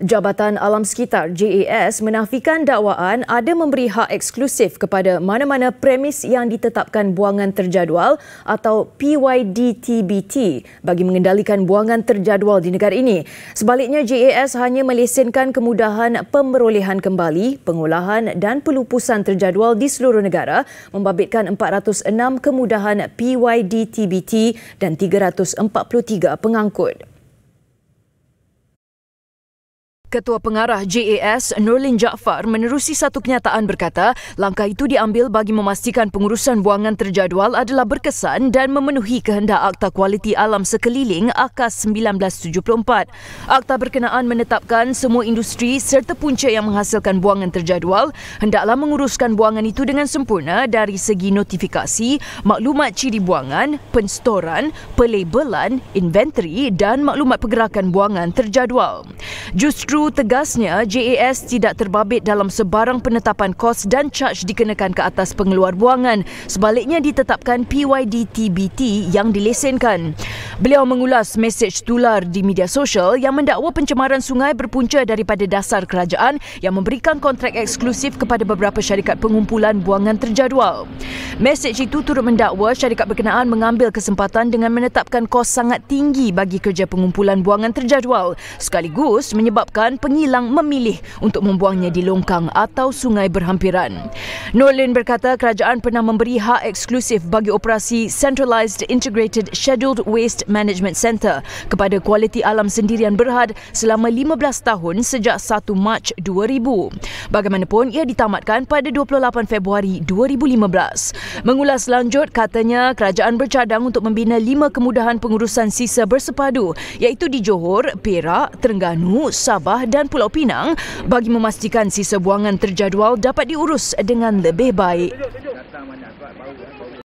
Jabatan Alam Sekitar JAS menafikan dakwaan ada memberi hak eksklusif kepada mana-mana premis yang ditetapkan buangan terjadual atau PYDTBT bagi mengendalikan buangan terjadual di negara ini. Sebaliknya, JAS hanya melesenkan kemudahan pemerolehan kembali, pengolahan dan pelupusan terjadual di seluruh negara membabitkan 406 kemudahan PYDTBT dan 343 pengangkut. Ketua Pengarah JAS Nurlin Jaafar menerusi satu kenyataan berkata, langkah itu diambil bagi memastikan pengurusan buangan terjadual adalah berkesan dan memenuhi kehendak Akta Kualiti Alam Sekeliling Akta 1974. Akta berkenaan menetapkan semua industri serta punca yang menghasilkan buangan terjadual hendaklah menguruskan buangan itu dengan sempurna dari segi notifikasi, maklumat ciri buangan, penstoran, pelabelan, inventory dan maklumat pergerakan buangan terjadual. Justru Andrew tegasnya JAS tidak terbabit dalam sebarang penetapan kos dan charge dikenakan ke atas pengeluar buangan. Sebaliknya ditetapkan PYD TBT yang dilesenkan. Beliau mengulas mesej tular di media sosial yang mendakwa pencemaran sungai berpunca daripada dasar kerajaan yang memberikan kontrak eksklusif kepada beberapa syarikat pengumpulan buangan terjadual. Mesej itu turut mendakwa syarikat berkenaan mengambil kesempatan dengan menetapkan kos sangat tinggi bagi kerja pengumpulan buangan terjadual sekaligus menyebabkan pengilang memilih untuk membuangnya di longkang atau sungai berhampiran. Nolin berkata kerajaan pernah memberi hak eksklusif bagi operasi Centralized Integrated Scheduled Waste Management Center kepada kualiti alam sendirian berhad selama 15 tahun sejak 1 Mac 2000. Bagaimanapun, ia ditamatkan pada 28 Februari 2015. Mengulas lanjut, katanya kerajaan bercadang untuk membina lima kemudahan pengurusan sisa bersepadu iaitu di Johor, Perak, Terengganu, Sabah dan Pulau Pinang bagi memastikan sisa buangan terjadual dapat diurus dengan lebih baik.